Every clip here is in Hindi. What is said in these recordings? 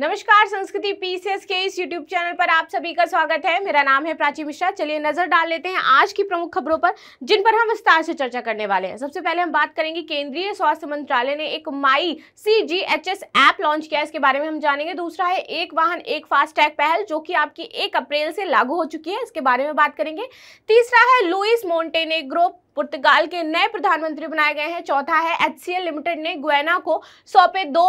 नमस्कार संस्कृति पीसीएस के इस यूट्यूब चैनल पर आप सभी का स्वागत है मेरा नाम है प्राची मिश्रा चलिए नजर डाल लेते हैं आज की प्रमुख खबरों पर जिन पर हम विस्तार से चर्चा करने वाले हैं सबसे पहले हम बात करेंगे केंद्रीय स्वास्थ्य मंत्रालय ने एक my C G H S app launch किया इसके बारे में हम जानेंगे दूसरा है एक वाहन एक फास्टैग पहल जो कि आपकी एक अप्रैल से लागू हो चुकी है इसके बारे में बात करेंगे तीसरा है लुइस मोन्टेनेग्रो पुर्तगाल के नए प्रधानमंत्री बनाए गए हैं चौथा है एच लिमिटेड ने गुएना को सौंपे दो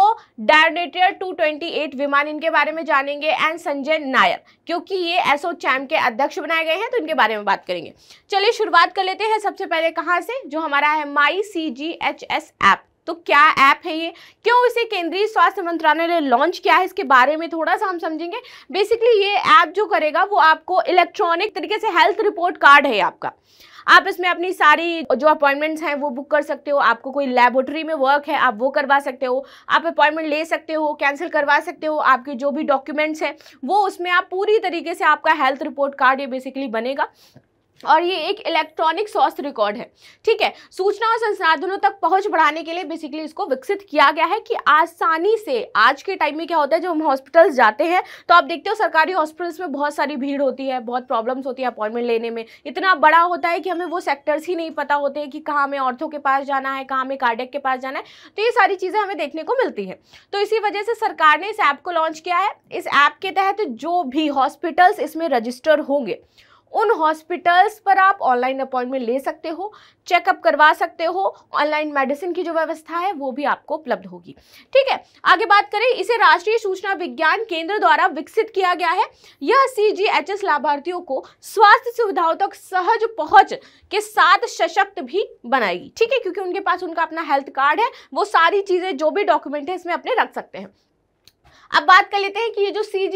डायनेटियर 228 विमान इनके बारे में जानेंगे एंड संजय नायर क्योंकि ये एसओ चैम के अध्यक्ष बनाए गए हैं तो इनके बारे में बात करेंगे चलिए शुरुआत कर लेते हैं सबसे पहले कहाँ से जो हमारा है my C G H S app तो क्या ऐप है ये क्यों इसे केंद्रीय स्वास्थ्य मंत्रालय ने लॉन्च किया है इसके बारे में थोड़ा सा हम समझेंगे बेसिकली ये ऐप जो करेगा वो आपको इलेक्ट्रॉनिक तरीके से हेल्थ रिपोर्ट कार्ड है आपका आप इसमें अपनी सारी जो अपॉइंटमेंट्स हैं वो बुक कर सकते हो आपको कोई लेबोरेटरी में वर्क है आप वो करवा सकते हो आप अपॉइंटमेंट ले सकते हो कैंसिल करवा सकते हो आपके जो भी डॉक्यूमेंट्स हैं वो उसमें आप पूरी तरीके से आपका हेल्थ रिपोर्ट कार्ड ये बेसिकली बनेगा और ये एक इलेक्ट्रॉनिक स्वास्थ्य रिकॉर्ड है ठीक है सूचना और संसाधनों तक पहुंच बढ़ाने के लिए बेसिकली इसको विकसित किया गया है कि आसानी से आज के टाइम में क्या होता है जब हम हॉस्पिटल्स जाते हैं तो आप देखते हो सरकारी हॉस्पिटल्स में बहुत सारी भीड़ होती है बहुत प्रॉब्लम्स होती है अपॉइंटमेंट लेने में इतना बड़ा होता है कि हमें वो सेक्टर्स ही नहीं पता होते हैं कि कहाँ हमें औरतों के पास जाना है कहाँ हमें कार्डियक के पास जाना है तो ये सारी चीज़ें हमें देखने को मिलती है तो इसी वजह से सरकार ने इस ऐप को लॉन्च किया है इस ऐप के तहत जो भी हॉस्पिटल्स इसमें रजिस्टर होंगे उन हॉस्पिटल्स पर आप ऑनलाइन अपॉइंटमेंट ले सकते हो चेकअप करवा सकते हो ऑनलाइन मेडिसिन की जो व्यवस्था है वो भी आपको उपलब्ध होगी ठीक है आगे बात करें इसे राष्ट्रीय सूचना विज्ञान केंद्र द्वारा विकसित किया गया है यह सी लाभार्थियों को स्वास्थ्य सुविधाओं तक सहज पहुंच के साथ सशक्त भी बनाएगी ठीक है क्योंकि उनके पास उनका अपना हेल्थ कार्ड है वो सारी चीज़ें जो भी डॉक्यूमेंट है इसमें अपने रख सकते हैं अब बात कर लेते हैं कि ये जो सी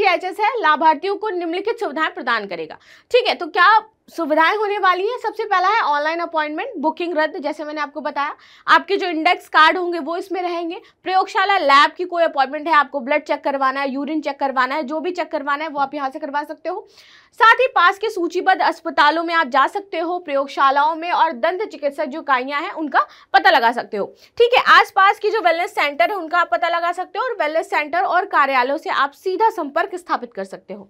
है लाभार्थियों को निम्नलिखित सुविधाएं प्रदान करेगा ठीक है तो क्या सुविधाएं होने वाली हैं सबसे पहला है ऑनलाइन अपॉइंटमेंट बुकिंग रद्द जैसे मैंने आपको बताया आपके जो इंडेक्स कार्ड होंगे वो इसमें रहेंगे प्रयोगशाला लैब की कोई अपॉइंटमेंट है आपको ब्लड चेक करवाना है यूरिन चेक करवाना है जो भी चेक करवाना है वो आप यहाँ से करवा सकते हो साथ ही पास के सूचीबद्ध अस्पतालों में आप जा सकते हो प्रयोगशालाओं में और दंत चिकित्सक जो इकाइयाँ हैं उनका पता लगा सकते हो ठीक है आस की जो वेलनेस सेंटर है उनका आप पता लगा सकते हो और वेलनेस सेंटर और कार्यालयों से आप सीधा संपर्क स्थापित कर सकते हो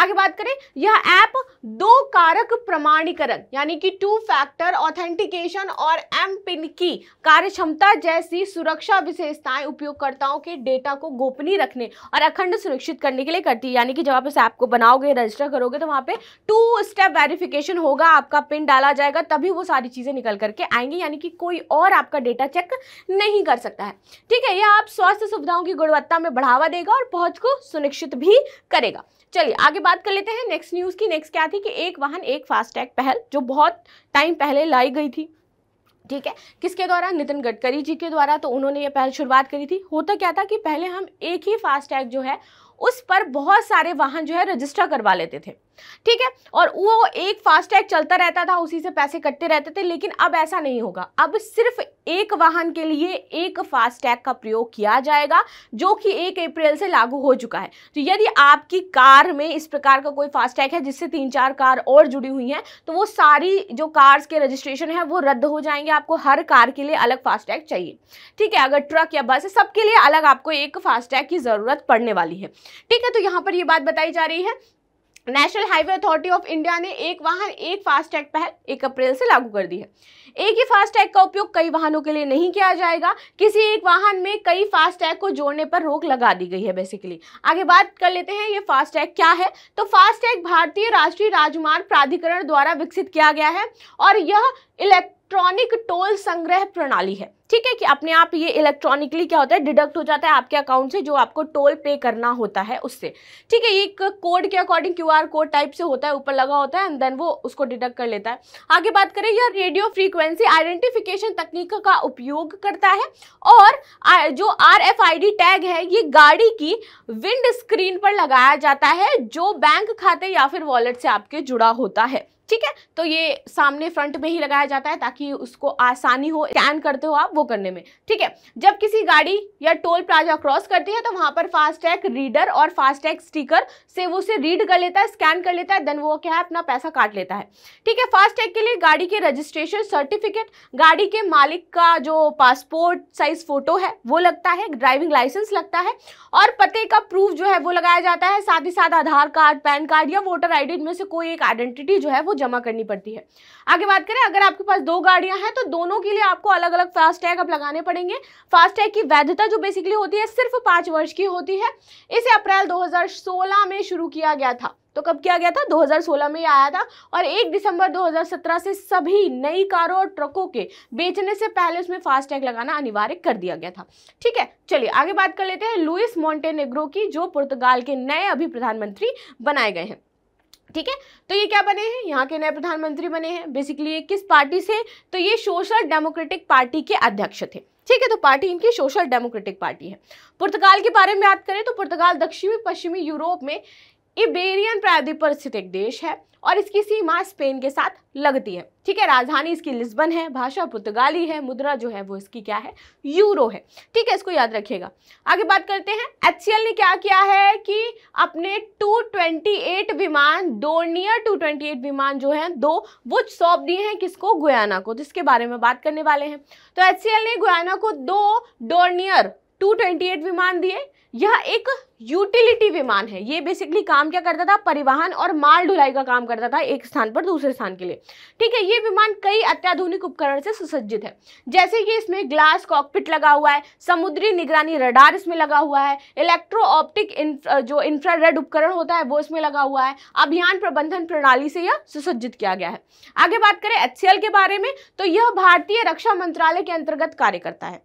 आगे बात करें यह ऐप दो कारक प्रमाणीकरण यानी कि टू फैक्टर ऑथेंटिकेशन और एम पिन की कार्यक्षमता जैसी सुरक्षा विशेषताएं उपयोगकर्ताओं के डेटा को गोपनीय रखने और अखंड सुरक्षित करने के लिए करती है यानी कि जब आप इस ऐप को बनाओगे रजिस्टर करोगे तो वहां पे टू स्टेप वेरिफिकेशन होगा आपका पिन डाला जाएगा तभी वो सारी चीज़ें निकल करके आएंगी यानी कि कोई और आपका डेटा चेक नहीं कर सकता है ठीक है यह आप स्वास्थ्य सुविधाओं की गुणवत्ता में बढ़ावा देगा और पहुंच को सुनिश्चित भी करेगा चलिए आगे बात कर लेते हैं नेक्स्ट न्यूज़ की नेक्स्ट क्या थी कि एक वाहन एक फास्टैग पहल जो बहुत टाइम पहले लाई गई थी ठीक है किसके द्वारा नितिन गडकरी जी के द्वारा तो उन्होंने ये पहल शुरुआत करी थी होता क्या था कि पहले हम एक ही फास्टैग जो है उस पर बहुत सारे वाहन जो है रजिस्टर करवा लेते थे ठीक है और वो एक फास्टैग चलता रहता था उसी से पैसे कटते रहते थे लेकिन अब ऐसा नहीं होगा अब सिर्फ एक वाहन के लिए एक फास्टैग का प्रयोग किया जाएगा जो कि एक अप्रैल से लागू हो चुका है तो यदि आपकी कार में इस प्रकार का कोई फास्टैग है जिससे तीन चार कार और जुड़ी हुई हैं तो वो सारी जो कार्स के रजिस्ट्रेशन है वो रद्द हो जाएंगे आपको हर कार के लिए अलग फास्टैग चाहिए ठीक है अगर ट्रक या बस है सबके लिए अलग आपको एक फास्टैग की ज़रूरत पड़ने वाली है ठीक है तो यहाँ पर ये बात बताई जा रही है National Highway Authority of India ने एक वाहन एक फास्टैग पहल एक अप्रैल से लागू कर दी है एक ही फास्टैग का उपयोग कई वाहनों के लिए नहीं किया जाएगा किसी एक वाहन में कई फास्टैग को जोड़ने पर रोक लगा दी गई है बेसिकली आगे बात कर लेते हैं ये फास्टैग क्या है तो फास्टैग भारतीय राष्ट्रीय राजमार्ग प्राधिकरण द्वारा विकसित किया गया है और यह इलेक्ट इलेक्ट्रॉनिक टोल संग्रह प्रणाली है ठीक है कि अपने आप ये इलेक्ट्रॉनिकली क्या होता है डिडक्ट हो जाता है आपके अकाउंट से जो आपको टोल पे करना होता है उससे ठीक है ये एक कोड के अकॉर्डिंग क्यूआर कोड टाइप से होता है ऊपर लगा होता है एंड देन वो उसको डिडक्ट कर लेता है आगे बात करें यह रेडियो फ्रीक्वेंसी आइडेंटिफिकेशन तकनीक का उपयोग करता है और जो आर टैग है ये गाड़ी की विंड स्क्रीन पर लगाया जाता है जो बैंक खाते या फिर वॉलेट से आपके जुड़ा होता है ठीक है तो ये सामने फ्रंट में ही लगाया जाता है ताकि उसको आसानी हो स्कैन करते हो आप वो करने में ठीक है जब किसी गाड़ी या टोल प्लाजा क्रॉस करती है तो वहां पर फास्टैग रीडर और फास्टैग स्टीकर से वो उसे रीड कर लेता है स्कैन कर लेता है देन वो क्या है अपना पैसा काट लेता है ठीक है फास्टैग के लिए गाड़ी के रजिस्ट्रेशन सर्टिफिकेट गाड़ी के मालिक का जो पासपोर्ट साइज फोटो है वो लगता है ड्राइविंग लाइसेंस लगता है और पते का प्रूफ जो है वो लगाया जाता है साथ ही साथ आधार कार्ड पैन कार्ड या वोटर आईडी में से कोई एक आइडेंटिटी जो है वो जमा करनी पड़ती है आगे बात करें अगर आपके पास दो गाड़ियां हैं तो दोनों के लिए आपको अलग अलग फास्टैग अब लगाने पड़ेंगे फास्टैग की वैधता जो बेसिकली होती है सिर्फ पाँच वर्ष की होती है इसे अप्रैल दो में शुरू किया गया था तो कब किया गया था 2016 में आया था और 1 दिसंबर 2017 से सभी नई कारों और ट्रकों के बेचने से पहले उसमें फास्टैग लगाना अनिवार्य कर दिया गया था ठीक है चलिए आगे बात कर लेते हैं लुइस मोंटेनेग्रो की जो पुर्तगाल के नए अभी प्रधानमंत्री बनाए गए हैं ठीक है तो ये क्या बने हैं यहाँ के नए प्रधानमंत्री बने हैं बेसिकली ये किस पार्टी से तो ये सोशल डेमोक्रेटिक पार्टी के अध्यक्ष थे ठीक है तो पार्टी इनकी सोशल डेमोक्रेटिक पार्टी है पुर्तगाल के बारे में बात करें तो पुर्तगाल दक्षिणी पश्चिमी यूरोप में इबेरियन प्रायद्वीप पर स्थित एक देश है और इसकी सीमा स्पेन के साथ लगती है ठीक है राजधानी इसकी लिस्बन है भाषा पुर्तगाली है मुद्रा जो है वो इसकी क्या है यूरो है ठीक है इसको याद रखिएगा आगे बात करते हैं एच ने क्या किया है कि अपने 228 विमान डोर्नियर टू विमान जो है दो वो सौंप दिए हैं किसको गुयाना को जिसके बारे में बात करने वाले हैं तो एच ने गुयाना को दो डोर्नियर 228 विमान दिए यह एक यूटिलिटी विमान है ये बेसिकली काम क्या करता था परिवहन और माल ढुलाई का काम करता था एक स्थान पर दूसरे स्थान के लिए ठीक है ये विमान कई अत्याधुनिक उपकरण से सुसज्जित है जैसे कि इसमें ग्लास कॉकपिट लगा हुआ है समुद्री निगरानी रडार इसमें लगा हुआ है इलेक्ट्रो ऑप्टिक इन्फ्र, जो इंफ्रारेड उपकरण होता है वो इसमें लगा हुआ है अभियान प्रबंधन प्रणाली से यह सुसज्जित किया गया है आगे बात करें एच के बारे में तो यह भारतीय रक्षा मंत्रालय के अंतर्गत कार्य करता है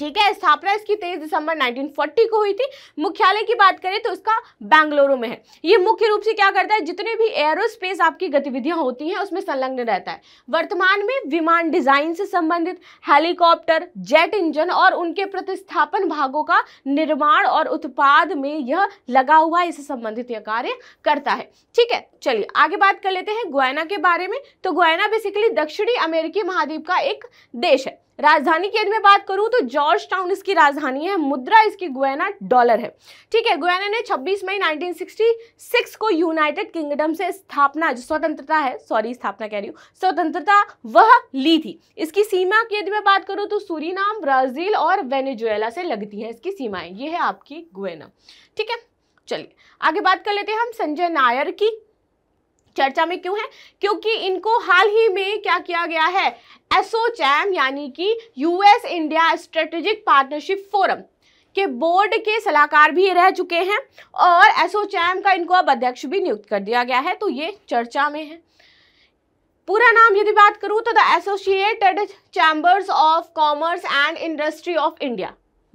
ठीक है स्थापना इसकी 23 दिसंबर 1940 को हुई थी मुख्यालय की बात करें तो उसका बेंगलुरु में है ये मुख्य रूप से क्या करता है जितने भी एयरोस्पेस आपकी गतिविधियां होती हैं उसमें संलग्न रहता है वर्तमान में विमान डिजाइन से संबंधित हेलीकॉप्टर जेट इंजन और उनके प्रतिस्थापन भागों का निर्माण और उत्पाद में यह लगा हुआ इससे संबंधित यह कार्य करता है ठीक है चलिए आगे बात कर लेते हैं गुयाना के बारे में तो गुयाना बेसिकली दक्षिणी अमेरिकी महाद्वीप का एक देश है राजधानी की यदि मैं बात करूं तो जॉर्ज टाउन इसकी राजधानी है मुद्रा इसकी गुयाना डॉलर है ठीक है गुयाना ने 26 मई 1966 को यूनाइटेड किंगडम से स्थापना जो स्वतंत्रता है सॉरी स्थापना कह रही हूँ स्वतंत्रता वह ली थी इसकी सीमा की यदि मैं बात करूँ तो सूरीनाम ब्राज़ील और वेनेजुएला से लगती है इसकी सीमाएं ये है आपकी गुयाना ठीक है चलिए आगे बात कर लेते हैं हम संजय नायर की चर्चा में क्यों है क्योंकि इनको हाल ही में क्या किया गया है एसओचैम यानी कि US India Strategic Partnership Forum के बोर्ड के सलाहकार भी रह चुके हैं और एसओचैम का इनको अब अध्यक्ष भी नियुक्त कर दिया गया है तो ये चर्चा में है पूरा नाम यदि बात करूं तो the Associated Chambers of Commerce and Industry of India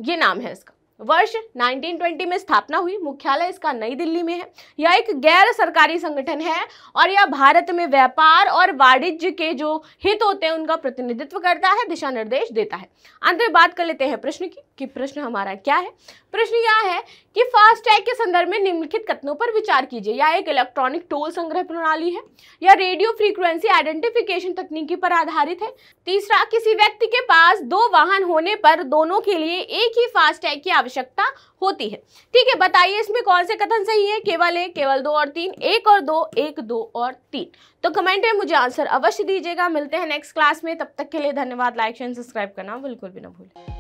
ये नाम है इसका वर्ष 1920 में स्थापना हुई मुख्यालय इसका नई दिल्ली में है यह एक गैर सरकारी संगठन है और यह भारत में व्यापार और वाणिज्य के जो हित होते हैं उनका प्रतिनिधित्व करता है दिशा निर्देश देता है अंत में बात कर लेते हैं प्रश्न की कि प्रश्न हमारा क्या है प्रश्न यह है कि फास्टैग के संदर्भ में निम्नलिखित कथनों पर विचार कीजिए यह एक इलेक्ट्रॉनिक टोल संग्रह प्रणाली है या रेडियो फ्रीक्वेंसी आइडेंटिफिकेशन तकनीकी पर आधारित है तीसरा किसी व्यक्ति के पास दो वाहन होने पर दोनों के लिए एक ही फास्टैग की आवश्यकता होती है ठीक है बताइए इसमें कौन से कथन सही है केवल एक केवल दो और तीन एक और दो एक दो और तीन तो कमेंट में मुझे आंसर अवश्य दीजिएगा मिलते हैं नेक्स्ट क्लास में तब तक के लिए धन्यवाद लाइक शेयर सब्सक्राइब करना बिल्कुल भी ना भूलें